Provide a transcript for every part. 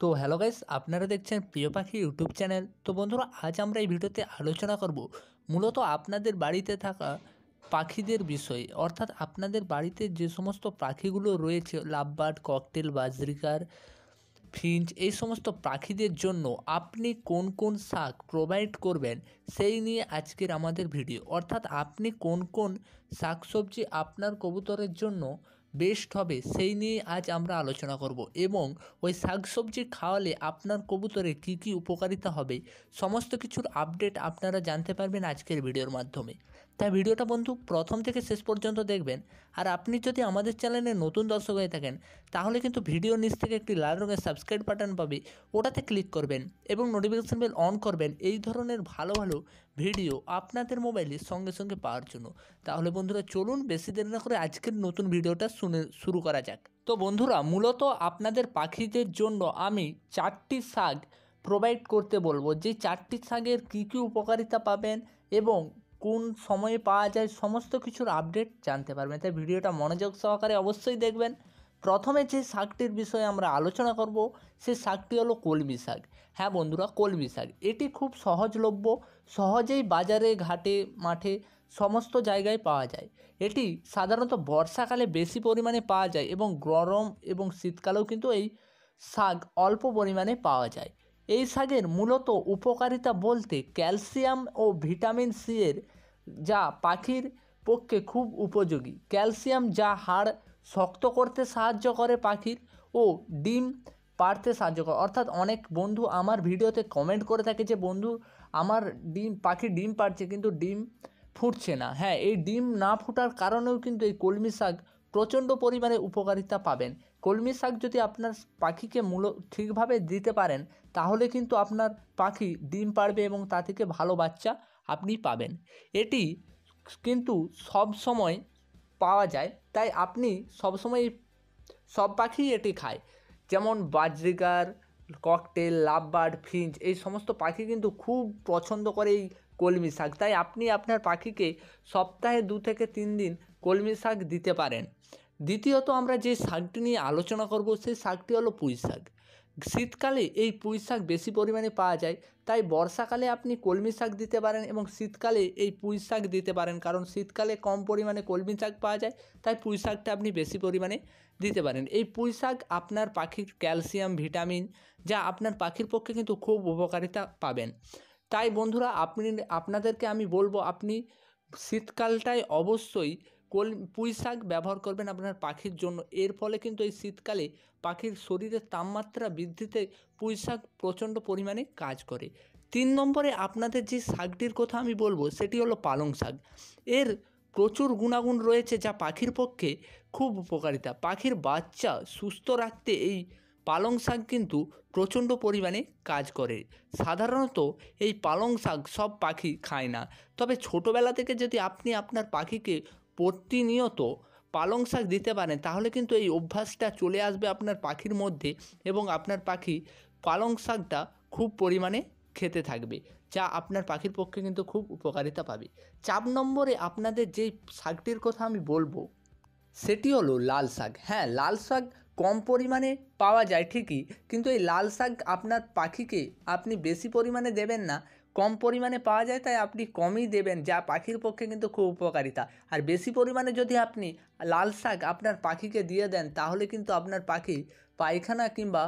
তো hello guys আপনারা দেখছেন প্রিয় পাখি ইউটিউব চ্যানেল তো বন্ধুরা আজ আমরা এই ভিডিওতে আলোচনা করব মূলত আপনাদের বাড়িতে থাকা পাখিদের বিষয়ে অর্থাৎ আপনাদের বাড়িতে যে সমস্ত পাখিগুলো রয়েছে লাভবার্ড ককটেল বাজরিকার ফিঞ্চ এই সমস্ত পাখিদের জন্য আপনি কোন কোন শাক প্রোভাইড করবেন সেই নিয়ে আজকের আমাদের ভিডিও অর্থাৎ আপনি কোন কোন শাক সবজি আপনার কবুতরের জন্য বেস্ট হবে সেই নিয়ে আজ আমরা আলোচনা করব এবং ওই শাকসবজি খাওয়ালে আপনার কবুতরের কী কী উপকারিতা হবে সমস্ত কিছুর আপডেট আপনারা জানতে পারবেন আজকের ভিডিওর মাধ্যমে তাই ভিডিওটা বন্ধু প্রথম থেকে শেষ পর্যন্ত দেখবেন আর আপনি যদি আমাদের চ্যানেলে নতুন দর্শক হয়ে থাকেন তাহলে কিন্তু ভিডিও নিচ থেকে একটি লাল রঙের সাবস্ক্রাইব বাটন পাবে ওটাতে ক্লিক করবেন এবং নোটিফিকেশান বেল অন করবেন এই ধরনের ভালো ভালো ভিডিও আপনাদের মোবাইলে সঙ্গে সঙ্গে পাওয়ার জন্য তাহলে বন্ধুরা চলুন বেশি দেরি না করে আজকের নতুন ভিডিওটা শুনে শুরু করা যাক তো বন্ধুরা মূলত আপনাদের পাখিদের জন্য আমি চারটি শাক প্রোভাইড করতে বলবো যে চারটি শাকের কী কী উপকারিতা পাবেন এবং কোন সময়ে পাওয়া যায় সমস্ত কিছুর আপডেট জানতে পারবেন তাই ভিডিওটা মনোযোগ সহকারে অবশ্যই দেখবেন প্রথমে যে শাকটির বিষয়ে আমরা আলোচনা করব সে শাকটি হলো কলমি শাক হ্যাঁ বন্ধুরা কলমি শাক এটি খুব সহজলভ্য সহজেই বাজারে ঘাটে মাঠে সমস্ত জায়গায় পাওয়া যায় এটি সাধারণত বর্ষাকালে বেশি পরিমাণে পাওয়া যায় এবং গরম এবং শীতকালেও কিন্তু এই শাক অল্প পরিমাণে পাওয়া যায় এই শাকের মূলত উপকারিতা বলতে ক্যালসিয়াম ও ভিটামিন সি এর যা পাখির পক্ষে খুব উপযোগী ক্যালসিয়াম যা হাড় শক্ত করতে সাহায্য করে পাখির ও ডিম পারতে সাহায্য করে অর্থাৎ অনেক বন্ধু আমার ভিডিওতে কমেন্ট করে থাকে যে বন্ধু আমার ডিম পাখি ডিম পারছে কিন্তু ডিম ফুটছে না হ্যাঁ এই ডিম না ফুটার কারণেও কিন্তু এই কলমি শাক প্রচণ্ড পরিমাণে উপকারিতা পাবেন কলমি শাক যদি আপনার পাখিকে মূল ঠিকভাবে দিতে পারেন তাহলে কিন্তু আপনার পাখি ডিম পারবে এবং তা থেকে ভালো বাচ্চা আপনি পাবেন এটি কিন্তু সব সময় পাওয়া যায় তাই আপনি সবসময় সব পাখি এটি খায় যেমন বাজরিকার ককটেল লাভবার্ড ফিঞ্চ এই সমস্ত পাখি কিন্তু খুব পছন্দ করে এই কলমি শাক তাই আপনি আপনার পাখিকে সপ্তাহে দু থেকে তিন দিন কলমি শাক দিতে পারেন দ্বিতীয়ত আমরা যে শাকটি নিয়ে আলোচনা করব সেই শাকটি হলো পুঁই শাক শীতকালে এই পুঁই শাক বেশি পরিমাণে পাওয়া যায় তাই বর্ষাকালে আপনি কলমি শাক দিতে পারেন এবং শীতকালে এই পুঁই শাক দিতে পারেন কারণ শীতকালে কম পরিমাণে কলমি শাক পাওয়া যায় তাই পুঁই শাকটা আপনি বেশি পরিমাণে দিতে পারেন এই পুঁই শাক আপনার পাখির ক্যালসিয়াম ভিটামিন যা আপনার পাখির পক্ষে কিন্তু খুব উপকারিতা পাবেন তাই বন্ধুরা আপনি আপনাদেরকে আমি বলবো আপনি শীতকালটায় অবশ্যই কল পুঁই শাক ব্যবহার করবেন আপনার পাখির জন্য এর ফলে কিন্তু এই শীতকালে পাখির শরীরের তাপমাত্রা বৃদ্ধিতে পুঁই শাক প্রচণ্ড পরিমাণে কাজ করে তিন নম্বরে আপনাদের যে শাকটির কথা আমি বলবো সেটি হলো পালং শাক এর প্রচুর গুণাগুণ রয়েছে যা পাখির পক্ষে খুব উপকারিতা পাখির বাচ্চা সুস্থ রাখতে এই পালং শাক কিন্তু প্রচণ্ড পরিমাণে কাজ করে সাধারণত এই পালং শাক সব পাখি খায় না তবে ছোটোবেলা থেকে যদি আপনি আপনার পাখিকে প্রতিনিয়ত পালং শাক দিতে পারেন তাহলে কিন্তু এই অভ্যাসটা চলে আসবে আপনার পাখির মধ্যে এবং আপনার পাখি পালং শাকটা খুব পরিমাণে খেতে থাকবে যা আপনার পাখির পক্ষে কিন্তু খুব উপকারিতা পাবে চাপ নম্বরে আপনাদের যে শাকটির কথা আমি বলবো সেটি হলো লাল শাক হ্যাঁ লাল শাক কম পরিমাণে পাওয়া যায় ঠিকই কিন্তু এই লাল শাক আপনার পাখিকে আপনি বেশি পরিমাণে দেবেন না কম পরিমাণে পাওয়া যায় তাই আপনি কমই দেবেন যা পাখির পক্ষে কিন্তু খুব উপকারিতা আর বেশি পরিমাণে যদি আপনি লাল শাক আপনার পাখিকে দিয়ে দেন তাহলে কিন্তু আপনার পাখি পায়খানা কিংবা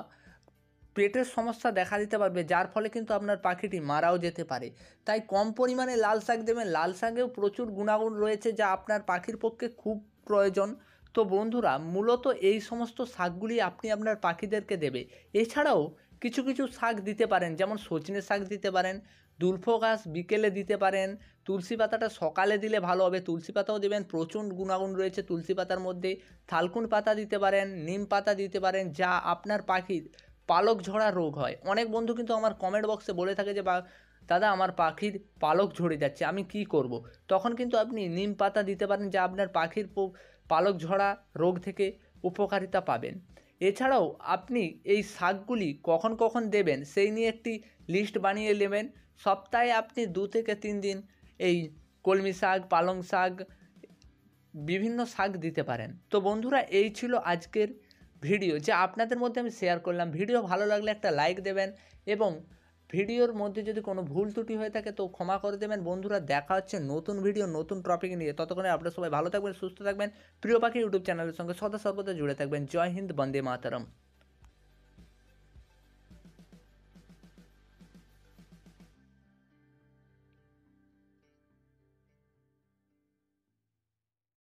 পেটের সমস্যা দেখা দিতে পারবে যার ফলে কিন্তু আপনার পাখিটি মারাও যেতে পারে তাই কম পরিমাণে লাল শাক দেবেন লাল শাকেও প্রচুর গুণাগুণ রয়েছে যা আপনার পাখির পক্ষে খুব প্রয়োজন তো বন্ধুরা মূলত এই সমস্ত শাকগুলি আপনি আপনার পাখিদেরকে দেবে এছাড়াও কিছু কিছু শাক দিতে পারেন যেমন সজনে শাক দিতে পারেন তুলফো গাছ বিকেলে দিতে পারেন তুলসী পাতাটা সকালে দিলে ভালো হবে তুলসী পাতাও দেবেন প্রচণ্ড গুণাগুণ রয়েছে তুলসী পাতার মধ্যে থালকুন পাতা দিতে পারেন নিম পাতা দিতে পারেন যা আপনার পাখির পালক ঝরা রোগ হয় অনেক বন্ধু কিন্তু আমার কমেন্ট বক্সে বলে থাকে যে বা দাদা আমার পাখির পালক ঝরে যাচ্ছে আমি কি করব। তখন কিন্তু আপনি নিম পাতা দিতে পারেন যা আপনার পাখির পালক ঝরা রোগ থেকে উপকারিতা পাবেন এছাড়াও আপনি এই শাকগুলি কখন কখন দেবেন সেই নিয়ে একটি লিস্ট বানিয়ে নেবেন সপ্তাহে আপনি দু থেকে তিন দিন এই কলমি শাক পালং শাক বিভিন্ন শাক দিতে পারেন তো বন্ধুরা এই ছিল আজকের ভিডিও যা আপনাদের মধ্যে আমি শেয়ার করলাম ভিডিও ভালো লাগলে একটা লাইক দেবেন এবং ভিডিওর মধ্যে যদি কোনো ভুল ত্রুটি হয়ে থাকে তো ক্ষমা করে দেবেন বন্ধুরা দেখা হচ্ছে নতুন ভিডিও নতুন টপিক নিয়ে ততক্ষণে আপনারা সবাই ভালো থাকবেন সুস্থ থাকবেন প্রিয় পাখি ইউটিউব চ্যানেলের সঙ্গে সদা সর্বদা জুড়ে থাকবেন জয় হিন্দ বন্দে মাতারম